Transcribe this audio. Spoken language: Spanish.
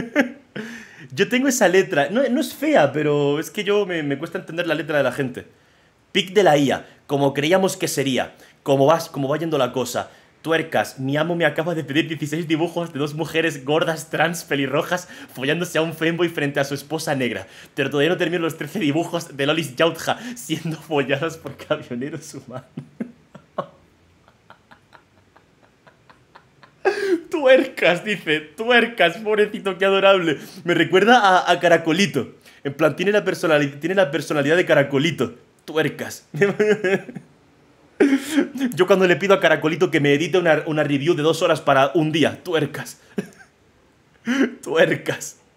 yo tengo esa letra. No, es fea, pero es que yo me, cuesta entender la letra de la gente. Pic de la IA, como creíamos que sería, como, vas, como va yendo la cosa. Tuercas, mi amo me acaba de pedir 16 dibujos de dos mujeres gordas, trans, pelirrojas, follándose a un femboy frente a su esposa negra. Pero todavía no termino los 13 dibujos de Lolis Yautja siendo folladas por camioneros humanos. Tuercas, dice, tuercas, pobrecito, qué adorable. Me recuerda a, Caracolito. En plan, tiene la, personalidad, tiene la personalidad de Caracolito. Tuercas. Yo cuando le pido a Caracolito que me edite una review de dos horas para un día, tuercas. tuercas.